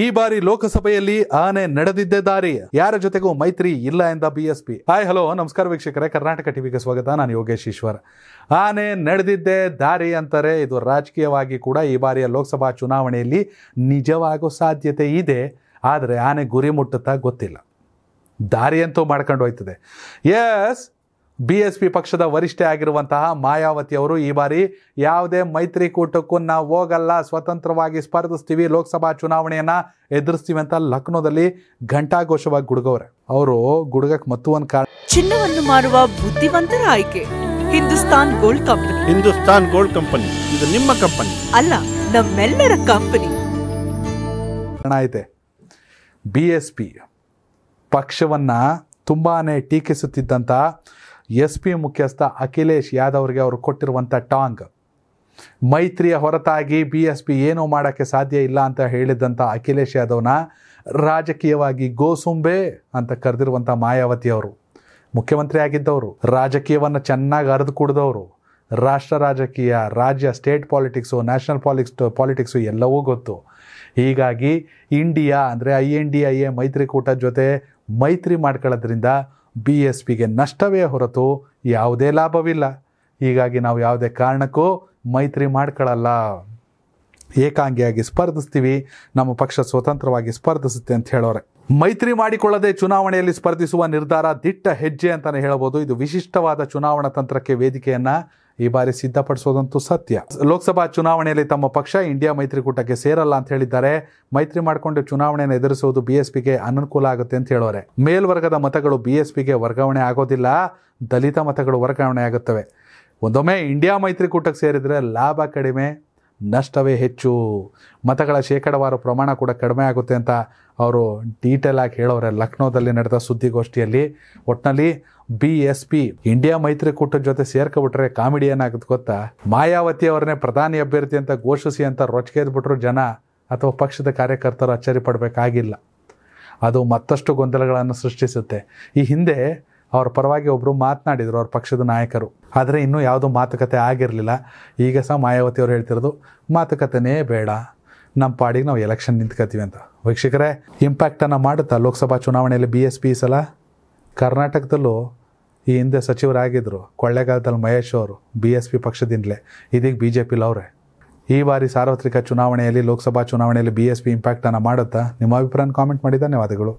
ಈ ಬಾರಿ ಲೋಕಸಭೆಯಲ್ಲಿ ಆನೆ ನಡೆದಿದ್ದೇ ದಾರಿ ಯಾರ ಜೊತೆಗೂ ಮೈತ್ರಿ ಇಲ್ಲ ಎಂದ ಬಿಎಸ್ಪಿ ಹಾಯ್ ಹಲೋ ನಮಸ್ಕಾರ ವೀಕ್ಷಕರೇ ಕರ್ನಾಟಕ ಟಿವಿಗೆ ಸ್ವಾಗತ ನಾನು ಯೋಗೇಶ್ ಈಶ್ವರ್ ಆನೆ ನಡೆದಿದ್ದೇ ದಾರಿ ಅಂತಾರೆ ಇದು ರಾಜಕೀಯವಾಗಿ ಕೂಡ ಈ ಬಾರಿಯ ಲೋಕಸಭಾ ಚುನಾವಣೆಯಲ್ಲಿ ನಿಜವಾಗೋ ಸಾಧ್ಯತೆ ಇದೆ ಆದರೆ ಆನೆ ಗುರಿ ಮುಟ್ಟುತ್ತಾ ಗೊತ್ತಿಲ್ಲ ದಾರಿಯಂತೂ ಮಾಡ್ಕೊಂಡು ಹೋಯ್ತದೆ ಎಸ್ ಬಿ ಎಸ್ ಪಿ ಪಕ್ಷದ ವರಿಷ್ಠೆ ಆಗಿರುವಂತಹ ಮಾಯಾವತಿ ಅವರು ಈ ಬಾರಿ ಯಾವುದೇ ಮೈತ್ರಿಕೂಟಕ್ಕೂ ನಾವು ಹೋಗಲ್ಲ ಸ್ವತಂತ್ರವಾಗಿ ಸ್ಪರ್ಧಿಸ್ತೀವಿ ಲೋಕಸಭಾ ಚುನಾವಣೆಯನ್ನು ಎದುರಿಸ್ತೀವಿ ಅಂತ ಲಕ್ನೋದಲ್ಲಿ ಘಂಟಾಘೋಷವಾಗಿ ಗುಡುಗವ್ರೆ ಅವರು ಗುಡುಗಕ್ಕೆ ಮತ್ತೊಂದು ಕಾರಣ ಚಿನ್ನವನ್ನು ಮಾರುವ ಬುದ್ಧಿವಂತರ ಆಯ್ಕೆ Hindustan gold company Hindustan gold company ಇದು ನಿಮ್ಮ ಕಂಪನಿ ಅಲ್ಲ ನಮ್ಮೆಲ್ಲರ ಕಂಪನಿ ಐತೆ ಬಿ ಎಸ್ ಪಿ ಪಕ್ಷವನ್ನು ತುಂಬಾ ಟೀಕಿಸುತ್ತಿದ್ದಂಥ ಎಸ್ ಪಿ ಮುಖ್ಯಸ್ಥ ಅಖಿಲೇಶ್ ಯಾದವ್ರಿಗೆ ಅವರು ಕೊಟ್ಟಿರುವಂಥ ಟಾಂಗ್ ಮೈತ್ರಿಯ ಹೊರತಾಗಿ ಬಿ ಎಸ್ ಪಿ ಏನೂ ಮಾಡೋಕ್ಕೆ ಸಾಧ್ಯ ಇಲ್ಲ ಅಂತ ಹೇಳಿದ್ದಂಥ ಅಖಿಲೇಶ್ ಯಾದವ್ನ ರಾಜಕೀಯವಾಗಿ ಗೋಸುಂಬೆ ಅಂತ ಕರೆದಿರುವಂಥ ಅವರು ಮುಖ್ಯಮಂತ್ರಿ ಆಗಿದ್ದವರು ರಾಜಕೀಯವನ್ನು ಚೆನ್ನಾಗಿ ಅರೆದು ಕುಡಿದವರು ರಾಷ್ಟ್ರ ರಾಜಕೀಯ ರಾಜ್ಯ state politics national politics politics ಎಲ್ಲವೂ ಗೊತ್ತು ಹೀಗಾಗಿ ಇಂಡಿಯಾ ಅಂದರೆ I N D I A ಮೈತ್ರಿಕೂಟ ಜೊತೆ ಮೈತ್ರಿ ಮಾಡ್ಕೊಳ್ಳೋದ್ರಿಂದ ಬಿ ಎಸ್ ಪಿಗೆ ನಷ್ಟವೇ ಹೊರತು ಯಾವುದೇ ಲಾಭವಿಲ್ಲ ಹೀಗಾಗಿ ನಾವು ಯಾವುದೇ ಕಾರಣಕ್ಕೂ ಮೈತ್ರಿ ಮಾಡ್ಕೊಳ್ಳಲ್ಲ ಏಕಾಂಗಿಯಾಗಿ ಸ್ಪರ್ಧಿಸ್ತೀವಿ ನಮ್ಮ ಪಕ್ಷ ಸ್ವತಂತ್ರವಾಗಿ ಸ್ಪರ್ಧಿಸುತ್ತೆ ಅಂತ ಹೇಳೋರೆ ಮೈತ್ರಿ ಮಾಡಿಕೊಳ್ಳದೆ ಚುನಾವಣೆಯಲ್ಲಿ ಸ್ಪರ್ಧಿಸುವ ನಿರ್ಧಾರ ದಿಟ್ಟ ಹೆಜ್ಜೆ ಅಂತಲೇ ಹೇಳಬಹುದು ಇದು ವಿಶಿಷ್ಟವಾದ ಚುನಾವಣಾ ತಂತ್ರಕ್ಕೆ ವೇದಿಕೆಯನ್ನು ಈ ಬಾರಿ ಸಿದ್ಧಪಡಿಸೋದಂತೂ ಸತ್ಯ ಲೋಕಸಭಾ ಚುನಾವಣೆಯಲ್ಲಿ ತಮ್ಮ ಪಕ್ಷ ಇಂಡಿಯಾ ಮೈತ್ರಿಕೂಟಕ್ಕೆ ಸೇರಲ್ಲ ಅಂತ ಹೇಳಿದ್ದಾರೆ ಮೈತ್ರಿ ಮಾಡಿಕೊಂಡು ಚುನಾವಣೆಯನ್ನು ಎದುರಿಸುವುದು ಬಿಎಸ್ಪಿಗೆ ಅನನುಕೂಲ ಆಗುತ್ತೆ ಅಂತ ಹೇಳೋರೆ ಮೇಲ್ವರ್ಗದ ಮತಗಳು ಬಿಎಸ್ಪಿಗೆ ವರ್ಗಾವಣೆ ಆಗೋದಿಲ್ಲ ದಲಿತ ಮತಗಳು ವರ್ಗಾವಣೆ ಆಗುತ್ತವೆ ಒಂದೊಮ್ಮೆ ಇಂಡಿಯಾ ಮೈತ್ರಿಕೂಟಕ್ಕೆ ಸೇರಿದರೆ ಲಾಭ ಕಡಿಮೆ ನಷ್ಟವೇ ಹೆಚ್ಚು ಮತಗಳ ಶೇಕಡವಾರು ಪ್ರಮಾಣ ಕೂಡ ಕಡಿಮೆ ಆಗುತ್ತೆ ಅಂತ ಅವರು ಡೀಟೇಲ್ ಆಗಿ ಹೇಳೋರೆ ಲಕ್ನೋದಲ್ಲಿ ನಡೆದ ಸುದ್ದಿಗೋಷ್ಠಿಯಲ್ಲಿ ಒಟ್ನಲ್ಲಿ ಬಿ ಎಸ್ ಪಿ ಇಂಡಿಯಾ ಮೈತ್ರಿಕೂಟದ ಜೊತೆ ಸೇರ್ಕೊಬಿಟ್ರೆ ಕಾಮಿಡಿ ಏನಾಗುತ್ತೆ ಗೊತ್ತಾ ಮಾಯಾವತಿ ಅವರನ್ನೇ ಪ್ರಧಾನಿ ಅಭ್ಯರ್ಥಿ ಅಂತ ಘೋಷಿಸಿ ಅಂತ ಬಿಟ್ರು ಜನ ಅಥವಾ ಪಕ್ಷದ ಕಾರ್ಯಕರ್ತರು ಅಚ್ಚರಿ ಪಡಬೇಕಾಗಿಲ್ಲ ಅದು ಮತ್ತಷ್ಟು ಗೊಂದಲಗಳನ್ನು ಸೃಷ್ಟಿಸುತ್ತೆ ಈ ಹಿಂದೆ ಅವ್ರ ಪರವಾಗಿ ಒಬ್ಬರು ಮಾತನಾಡಿದರು ಅವ್ರ ಪಕ್ಷದ ನಾಯಕರು ಆದರೆ ಇನ್ನೂ ಯಾವುದೂ ಮಾತುಕತೆ ಆಗಿರಲಿಲ್ಲ ಈಗ ಸಹ ಮಾಯಾವತಿ ಅವರು ಹೇಳ್ತಿರೋದು ಮಾತುಕತೆನೇ ಬೇಡ ನಮ್ಮ ಪಾಡಿಗೆ ನಾವು ಎಲೆಕ್ಷನ್ ನಿಂತ್ಕೋತೀವಿ ಅಂತ ವೀಕ್ಷಕರೇ ಇಂಪ್ಯಾಕ್ಟನ್ನು ಮಾಡುತ್ತಾ ಲೋಕಸಭಾ ಚುನಾವಣೆಯಲ್ಲಿ ಬಿ ಎಸ್ ಪಿ ಸಲ ಕರ್ನಾಟಕದಲ್ಲೂ ಈ ಹಿಂದೆ ಸಚಿವರಾಗಿದ್ದರು ಕೊಳ್ಳೇಗಾಲದಲ್ಲಿ ಮಹೇಶ್ ಅವರು ಬಿ ಎಸ್ ಪಿ ಪಕ್ಷದಿಂದಲೇ ಇದೀಗ ಬಿ ಜೆ ಪಿಲವ್ರೆ ಈ ಬಾರಿ ಸಾರ್ವತ್ರಿಕ ಚುನಾವಣೆಯಲ್ಲಿ ಲೋಕಸಭಾ ಚುನಾವಣೆಯಲ್ಲಿ ಬಿ ಎಸ್ ಪಿ ಇಂಪ್ಯಾಕ್ಟನ್ನು ಮಾಡುತ್ತಾ ನಿಮ್ಮ ಅಭಿಪ್ರಾಯ ಕಾಮೆಂಟ್ ಮಾಡಿ ಧನ್ಯವಾದಗಳು